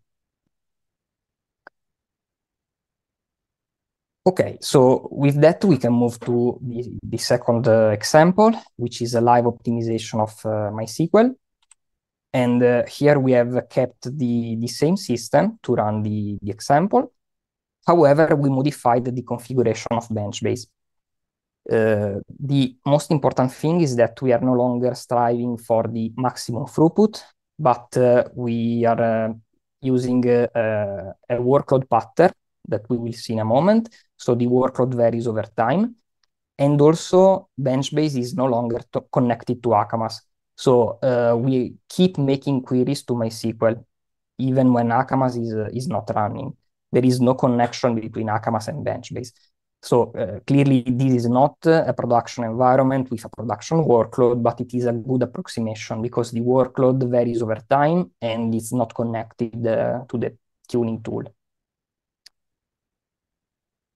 Okay, so with that, we can move to the second example, which is a live optimization of MySQL. And uh, here we have kept the, the same system to run the, the example. However, we modified the configuration of Benchbase. Uh, the most important thing is that we are no longer striving for the maximum throughput, but uh, we are uh, using a, uh, uh, a workload pattern that we will see in a moment. So the workload varies over time. And also, Benchbase is no longer to connected to Akamas. So uh, we keep making queries to MySQL, even when Akamas is, uh, is not running. There is no connection between Akamas and Benchbase. So uh, clearly, this is not a production environment with a production workload, but it is a good approximation because the workload varies over time and it's not connected uh, to the tuning tool.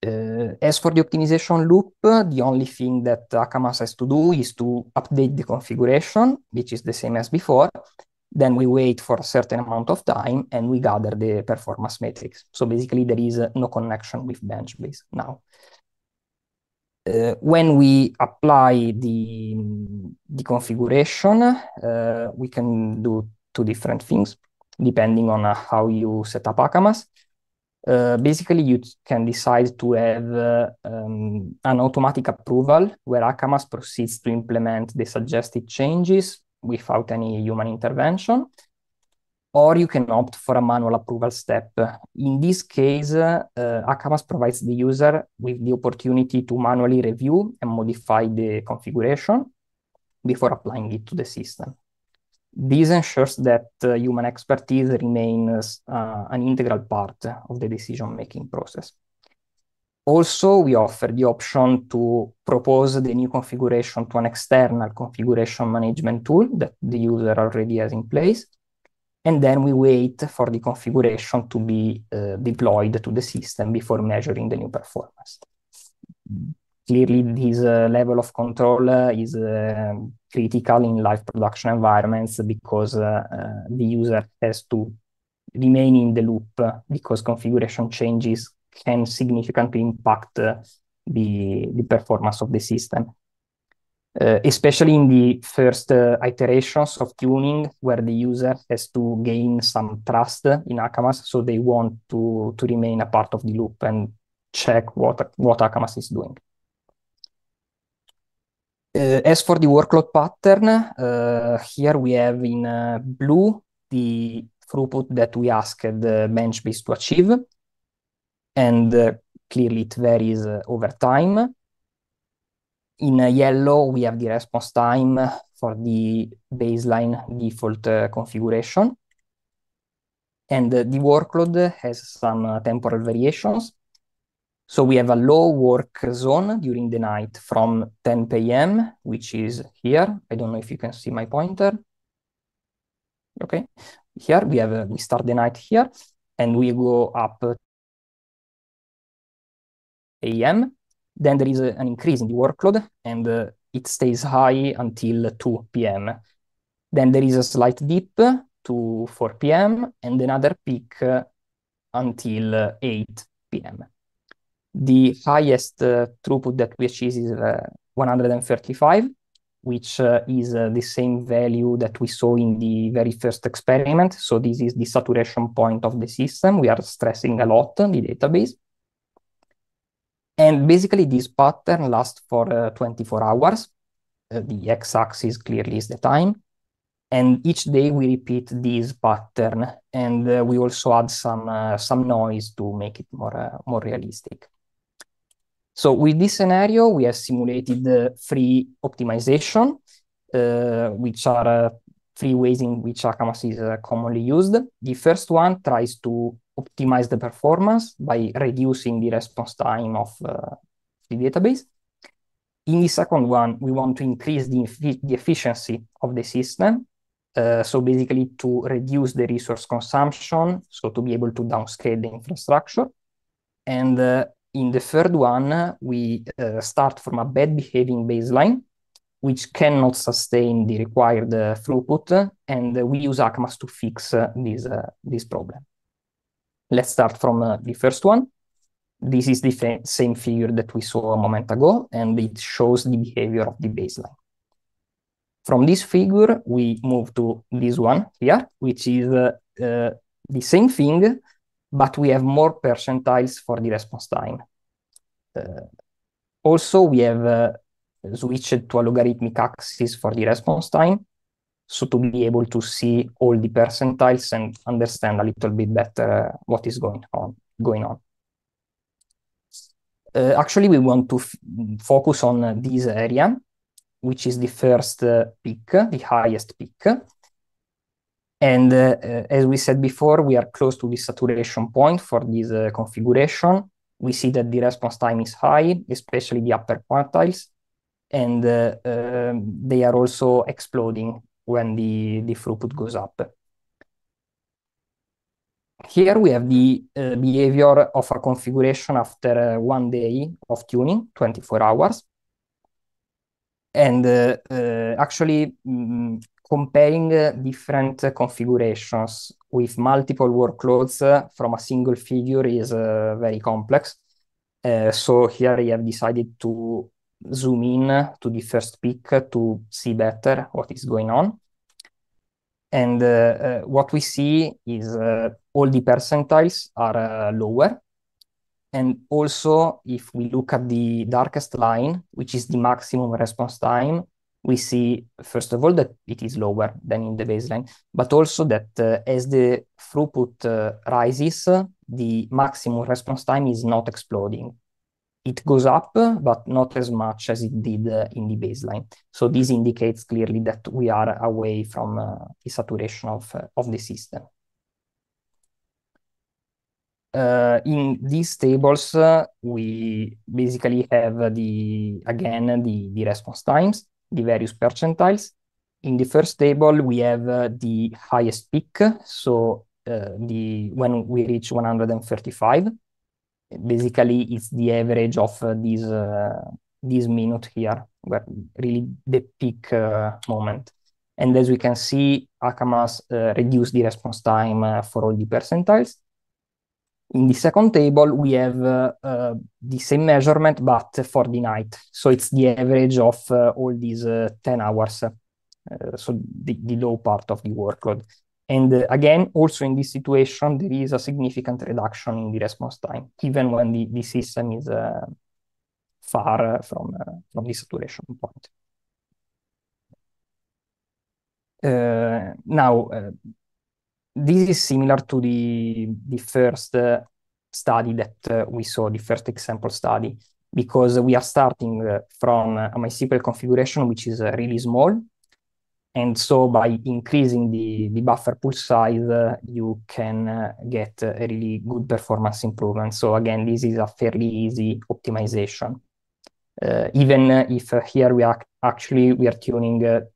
Uh, as for the optimization loop, the only thing that Akamas has to do is to update the configuration, which is the same as before. Then we wait for a certain amount of time and we gather the performance metrics. So basically, there is uh, no connection with Benchbase now. Uh, when we apply the, the configuration, eh, we can do two different things depending on uh, how you set up Akamas. Uh, basically, you can decide to have uh, um, an automatic approval where ACAMAS proceeds to implement the suggested changes without any human intervention, or you can opt for a manual approval step. In this case, uh, ACAMAS provides the user with the opportunity to manually review and modify the configuration before applying it to the system. This ensures that uh, human expertise remains uh, an integral part of the decision-making process. Also, we offer the option to propose the new configuration to an external configuration management tool that the user already has in place. And then we wait for the configuration to be uh, deployed to the system before measuring the new performance. Mm-hmm clearly this uh, level of control uh, is um, critical in live production environments because uh, the user has to remain in the loop because configuration changes can significantly impact the, the performance of the system. Uh, especially in the first uh, iterations of tuning, where the user has to gain some trust in Akamas, so they want to, to remain a part of the loop and check what, what Akamas is doing. Eh, as for the workload pattern, eh, here we have in eh, blue the throughput that we asked the Benchbeast to achieve, and clearly it varies over time. In yellow, we have the response time for the baseline default configuration, and the workload has some temporal variations. So we have a low work zone during the night from 10 p.m., which is here. I don't know if you can see my pointer. Okay, here we have uh, we start the night here, and we go up a.m. Then there is a, uh, an increase in the workload, and uh, it stays high until 2 p.m. Then there is a slight dip to 4 p.m. and another peak uh, until 8 p.m. The highest uh, throughput that we achieve is uh, 135, which uh, is the same value that we saw in the very first experiment. So this is the saturation point of the system. We are stressing a lot the database. And basically, this pattern lasts for 24 hours. The x-axis clearly is the time. And each day we repeat this pattern, and we also add some some noise to make it more more realistic. So with this scenario, we have simulated the free optimization, uh, which are uh, three ways in which Akamas is uh, commonly used. The first one tries to optimize the performance by reducing the response time of uh, the database. In the second one, we want to increase the, the efficiency of the system. Uh, so basically to reduce the resource consumption, so to be able to downscale the infrastructure. And uh, in the third one, we uh, start from a bad behaving baseline, which cannot sustain the required uh, throughput, and we use ACMAS to fix uh, this, uh, this problem. Let's start from the first one. This is the same figure that we saw a moment ago, and it shows the behavior of the baseline. From this figure, we move to this one here, which is uh, uh, the same thing, but we have more percentiles for the response time. Uh, also, we have uh, switched to a logarithmic axis for the response time, so to be able to see all the percentiles and understand a little bit better uh, what is going on. Going on. Uh, actually, we want to focus on uh, this area, which is the first uh, peak, the highest peak, and uh, uh, as we said before, we are close to the saturation point for this uh, configuration. We see that the response time is high, especially the upper quartiles, and um, they are also exploding when the, the throughput goes up. Here we have the uh, behavior of a configuration after uh, one day of tuning, 24 hours. And uh, actually, mm, comparing different configurations with multiple workloads from a single figure is uh, very complex. Uh, so here I have decided to zoom in to the first peak to see better what is going on. And uh, uh, what we see is uh, all the percentiles are uh, lower. And also, if we look at the darkest line, which is the maximum response time, we see, first of all, that it is lower than in the baseline, but also that uh, as the throughput uh, rises, the maximum response time is not exploding. It goes up, but not as much as it did uh, in the baseline. So this indicates clearly that we are away from uh, the saturation of, uh, of the system. Uh, in these tables, uh, we basically have the, again, the, the response times the various percentiles. In the first table, we have uh, the highest peak, so uh, the when we reach 135. Basically, it's the average of uh, this uh, this minute here, where really the peak uh, moment. And as we can see, Akamas uh, reduced the response time for all the percentiles. In the second table, we have uh, uh, the same measurement, but for the night. So it's the average of uh, all these uh, 10 hours. Uh, so the, the, low part of the workload. And uh, again, also in this situation, there is a significant reduction in the response time, even when the, the system is far from, from the saturation point. now, this is similar to the the first uh, study that uh, we saw, the first example study, because we are starting uh, from a MySQL configuration which is uh, really small. And so by increasing the, the buffer pool size, uh, you can uh, get a really good performance improvement. So again, this is a fairly easy optimization. Uh, even if here we are actually we are tuning the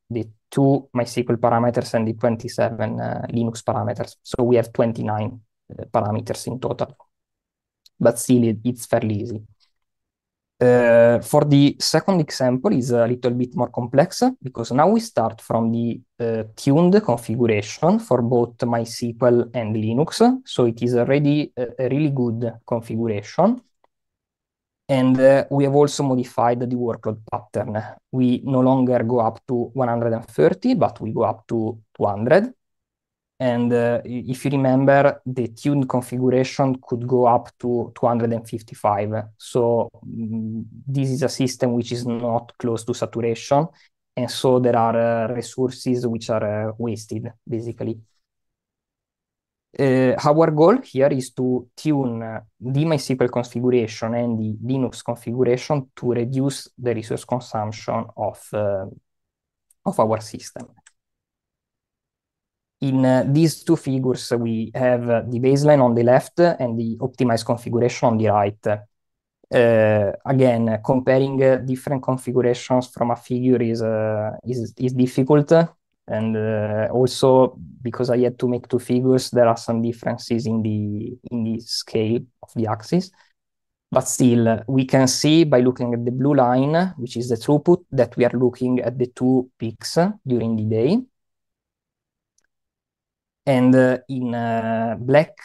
to MySQL parameters and the 27 uh, Linux parameters. So we have 29 uh, parameters in total. But still, it, it's fairly easy. Uh, for the second example is a little bit more complex because now we start from the uh, tuned configuration for both MySQL and Linux. So it is already a, a really good configuration. And uh, we have also modified the workload pattern. We no longer go up to 130, but we go up to 200. And uh, if you remember, the tuned configuration could go up to 255. So mm, this is a system which is not close to saturation. And so there are uh, resources which are uh, wasted, basically. Eh, our goal here is to tune uh, the MySQL configuration and the Linux configuration to reduce the resource consumption of, uh, of our system. In uh, these two figures, we have uh, the baseline on the left and the optimized configuration on the right. Uh, again, comparing different configurations from a figure is, is, is difficult and uh, also because I had to make two figures, there are some differences in the in the scale of the axis. But still, we can see by looking at the blue line, which is the throughput, that we are looking at the two peaks during the day. And uh, in uh, black,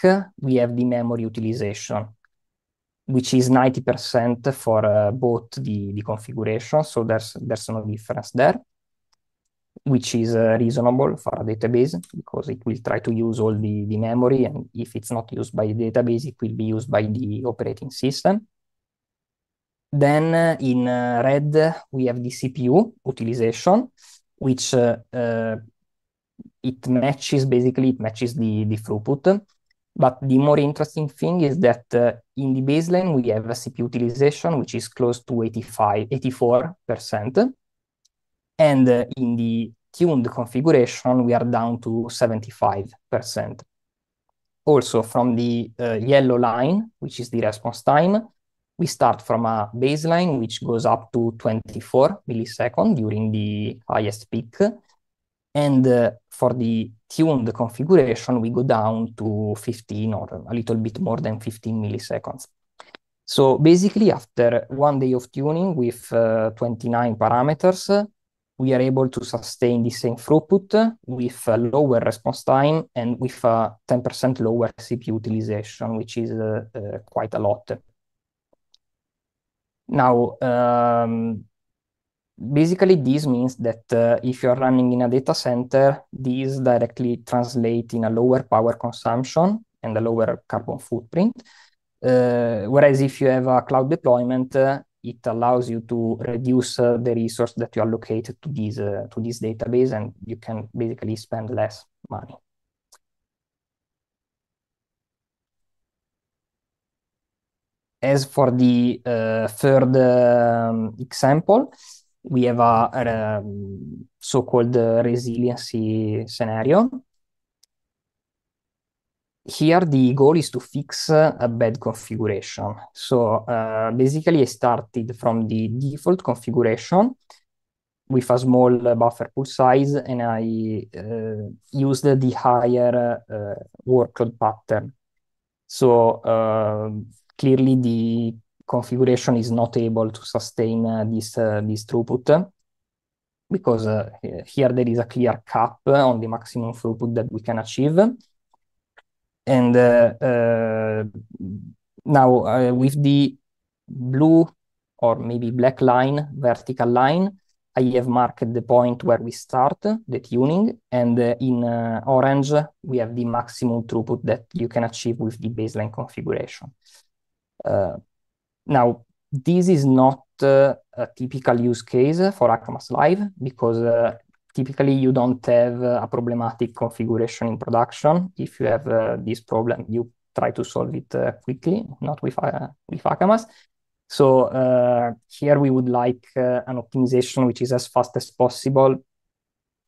we have the memory utilization, which is 90% for uh, both the, the configuration. So there's, there's no difference there which is uh, reasonable for a database because it will try to use all the, the memory and if it's not used by the database, it will be used by the operating system. Then uh, in uh, red, we have the CPU utilization, which uh, uh, it matches, basically it matches the, the throughput. But the more interesting thing is that uh, in the baseline, we have a CPU utilization, which is close to 85, 84% and in the tuned configuration, we are down to 75%. Also, from the uh, yellow line, which is the response time, we start from a baseline which goes up to 24 milliseconds during the highest peak. And uh, for the tuned configuration, we go down to 15 or a little bit more than 15 milliseconds. So basically, after one day of tuning with uh, 29 parameters, we are able to sustain the same throughput with a lower response time and with a 10% lower CPU utilization, which is uh, uh, quite a lot. Now, um, basically this means that uh, if you're running in a data center, these directly translate in a lower power consumption and a lower carbon footprint. whereas if you have a cloud deployment, it allows you to reduce uh, the resource that you allocated to these uh, to this database and you can basically spend less money as for the uh, third um, example we have a, a, um, a so-called uh, resiliency scenario here the goal is to fix a uh, bad configuration. So uh, basically I started from the default configuration with a small uh, buffer pool size and I uh, used the higher uh, workload pattern. So um, clearly the configuration is not able to sustain uh, this, this throughput because here there is a clear cap on the maximum throughput that we can achieve and uh, uh, now uh, with the blue or maybe black line, vertical line, I have marked the point where we start the tuning, and uh, in uh, orange, we have the maximum throughput that you can achieve with the baseline configuration. Uh, now, this is not a typical use case for ACMAS Live because typically you don't have uh, a problematic configuration in production. If you have uh, this problem, you try to solve it uh, quickly, not with, uh, with Akamas. So uh, here we would like uh, an optimization which is as fast as possible.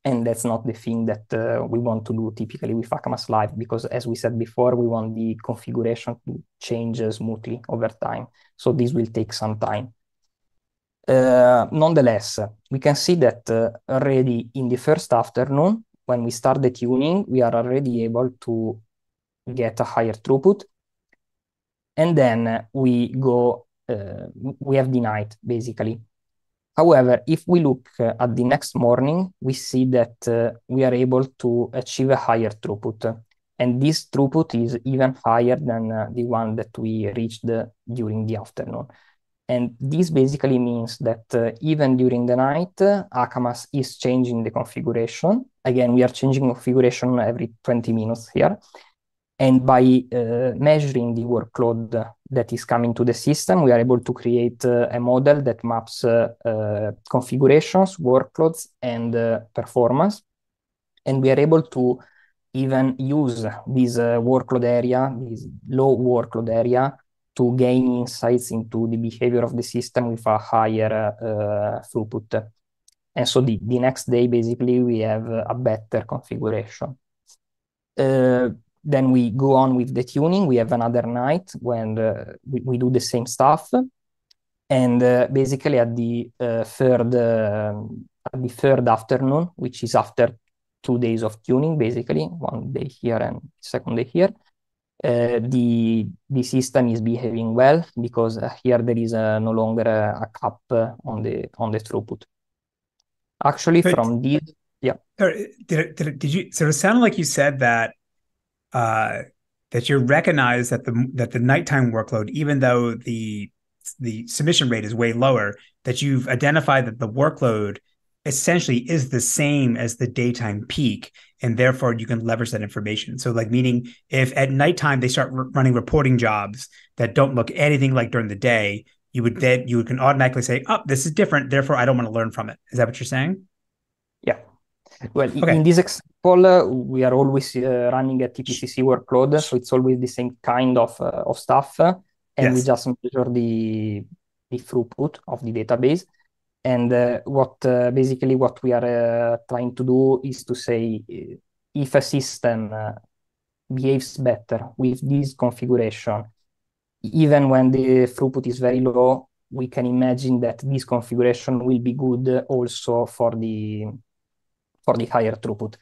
And that's not the thing that uh, we want to do typically with Akamas Live, because as we said before, we want the configuration to change smoothly over time. So this will take some time. Eh, Nonetheless, we can see that eh, already in the first afternoon, when we start the tuning, we are already able to get a higher throughput. And then we go, eh, we have the night, basically. However, if we look at the next morning, we see that we are able to achieve a higher throughput, and this throughput is even higher than the one that we reached during the afternoon. And this basically means that uh, even during the night, uh, Akamas is changing the configuration. Again, we are changing configuration every 20 minutes here. And by uh, measuring the workload that is coming to the system, we are able to create uh, a model that maps uh, uh, configurations, workloads, and performance. And we are able to even use this workload area, this low workload area, to gain insights into the behavior of the system with a higher uh, throughput. And so the, the next day, basically, we have a better configuration. Uh, then we go on with the tuning. We have another night when uh, we, we do the same stuff. And uh, basically, at the uh, third um, at the third afternoon, which is after two days of tuning, basically one day here and second day here, uh, the the system is behaving well because here there is eh, no longer a, a, cap on the on the throughput. Actually, but, from this, yeah. Did, did, did you? So it sounded like you said that uh, that you recognize that the that the nighttime workload, even though the the submission rate is way lower, that you've identified that the workload essentially is the same as the daytime peak and therefore you can leverage that information. So, like, meaning if at nighttime they start r- running reporting jobs that don't look anything like during the day, you would then you can automatically say, "Oh, this is different." Therefore, I don't want to learn from it. Is that what you're saying? Yeah. Well, okay. in this example, uh, we are always uh, running a TPCC workload, so it's always the same kind of uh, of stuff, uh, and yes. we just measure the the throughput of the database. And uh, what uh, basically what we are uh, trying to do is to say uh, if a system uh, behaves better with this configuration, even when the throughput is very low, we can imagine that this configuration will be good also for the for the higher throughput.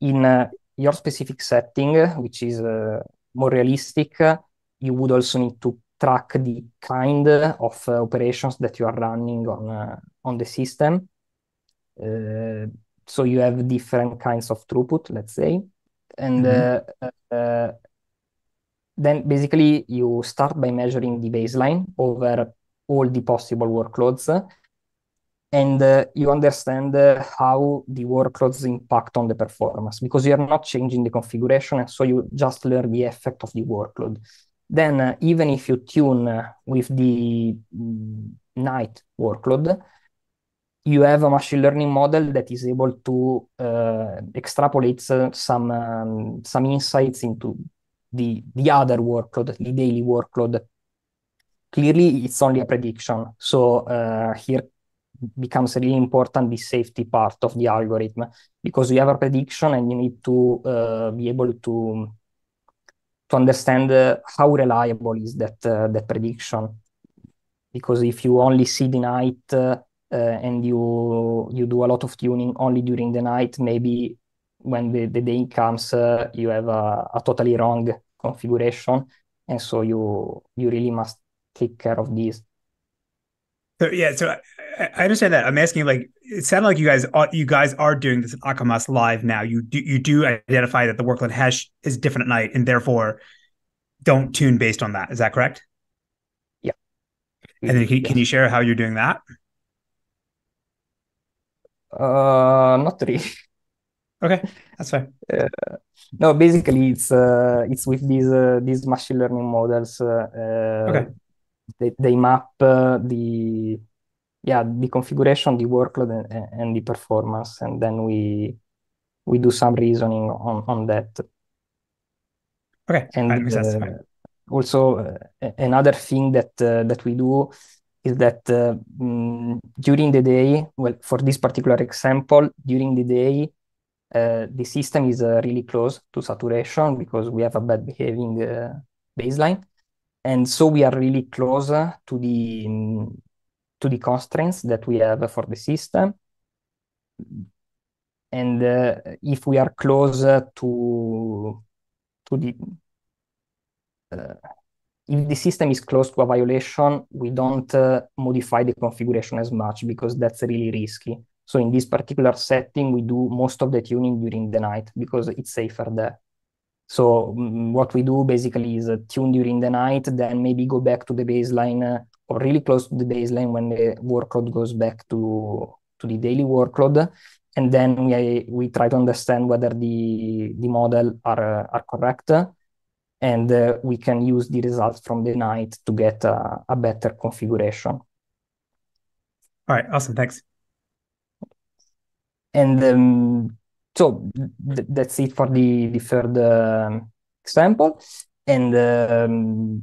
In uh, your specific setting, which is more realistic, you would also need to track the kind of operations that you are running on uh, on the system. Uh, so you have different kinds of throughput, let's say, and mm-hmm. Uh, then basically you start by measuring the baseline over all the possible workloads and uh, you understand uh, how the workloads impact on the performance because you are not changing the configuration and so you just learn the effect of the workload then, uh, even if you tune uh, with the mm, night workload, you have a machine learning model that is able to uh, extrapolate uh, some um, some insights into the the other workload, the daily workload. Clearly, it's only a prediction, so uh, here becomes really important the safety part of the algorithm because you have a prediction and you need to uh, be able to to understand uh, how reliable is that uh, that prediction. Because if you only see the night uh, and you you do a lot of tuning only during the night, maybe when the, the day comes, you have a, a totally wrong configuration, and so you you really must take care of this. So yeah, so I understand that. I'm asking like it sounded like you guys are, you guys are doing this at Akamas live now. You do you do identify that the workload hash is different at night and therefore don't tune based on that. Is that correct? Yeah. And then can, can you share how you're doing that? Uh, not really. Okay, that's fine. Uh, no, basically it's uh, it's with these uh, these machine learning models. Uh, uh, okay. They, they map uh, the yeah the configuration the workload and, and, the performance and then we we do some reasoning on on that okay and uh, also uh, another thing that uh, that we do is that uh, mm, during the day well for this particular example during the day uh, the system is uh, really close to saturation because we have a bad behaving baseline and so we are really close to the mm, to the constraints that we have for the system. And uh, if we are close to, to the, uh, if the system is close to a violation, we don't uh, modify the configuration as much because that's really risky. So in this particular setting, we do most of the tuning during the night because it's safer there. So mm, what we do basically is uh, tune during the night, then maybe go back to the baseline uh, or really close to the baseline when the workload goes back to to the daily workload and then we, we try to understand whether the the model are are correct and uh, we can use the results from the night to get a, a better configuration all right awesome thanks and um, so th- that's it for the the third uh, example and um,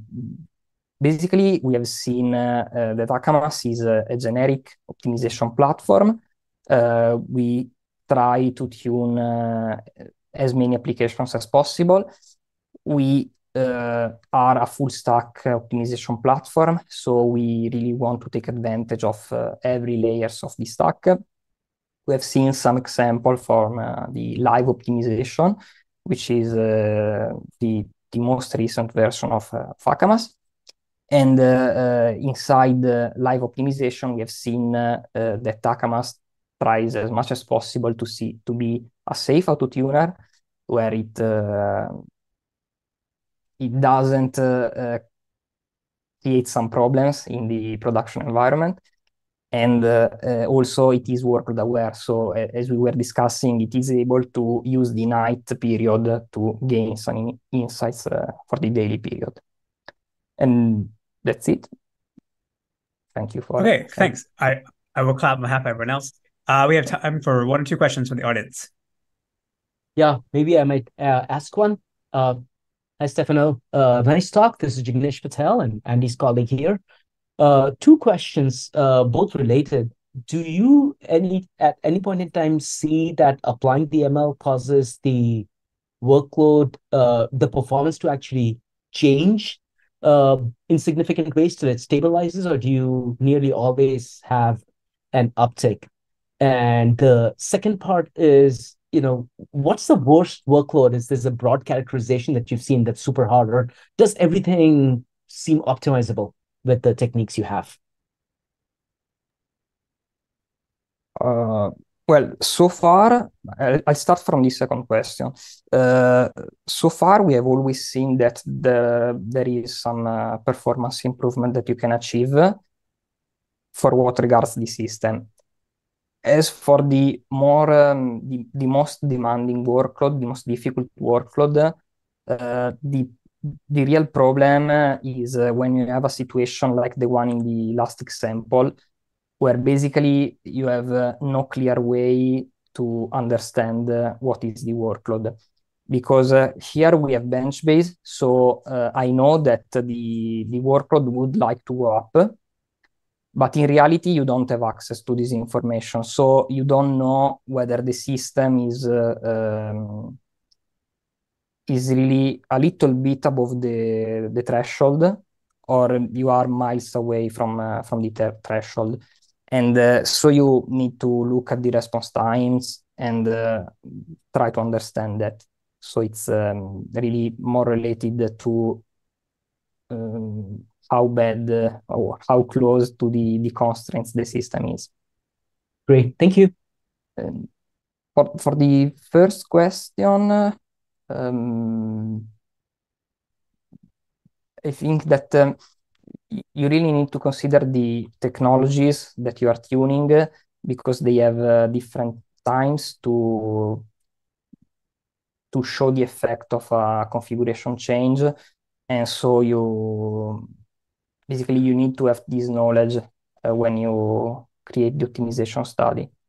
Basically, we have seen uh, uh, that Akamas is a, a generic optimization platform. Uh, we try to tune uh, as many applications as possible. We uh, are a full stack optimization platform. So we really want to take advantage of uh, every layers of the stack. We have seen some example from uh, the live optimization, which is the, the most recent version of uh, Fakamas. And uh, uh, inside the uh, live optimization, we have seen that Takamas tries as much as possible to see to be a safe auto tuner, where it it doesn't create some problems in the production environment. And uh, uh, also, it is workload aware. So, uh, as we were discussing, it is able to use the night period to gain some insights for the daily period. And that's it. Thank you for Okay, thanks. I, I will clap on behalf of everyone else. Uh, we have time for one or two questions from the audience. Yeah, maybe I might uh, ask one. Uh, hi, Stefano. Uh, nice talk. This is Jignesh Patel and Andy's colleague here. Uh, two questions, uh, both related. Do you any at any point in time see that applying the ML causes the workload, the performance to actually change um, in significant ways till it stabilizes, or do you nearly always have an uptick? And the second part is, you know, what's the worst workload? Is there's a broad characterization that you've seen that's super hard, or does everything seem optimizable with the techniques you have? Uh, well, so far, I'll start from the second question. Uh, so far, we have always seen that the, there is some uh, performance improvement that you can achieve for what regards the system. As for the more, um, the, the, most demanding workload, the most difficult workload, uh, the the real problem is uh, when you have a situation like the one in the last example where basically you have uh, no clear way to understand uh, what is the workload because uh, here we have bench base so uh, i know that the the workload would like to go up but in reality you don't have access to this information so you don't know whether the system is uh, um, is really a little bit above the the threshold or you are miles away from uh, from the threshold and uh, so you need to look at the response times and uh, try to understand that so it's um, really more related to um, how bad uh, or how close to the, the constraints the system is great thank you um, for, for the first question um, i think that um, you really need to consider the technologies that you are tuning uh, because they have uh, different times to to show the effect of a configuration change and so you basically you need to have this knowledge uh, when you create the optimization study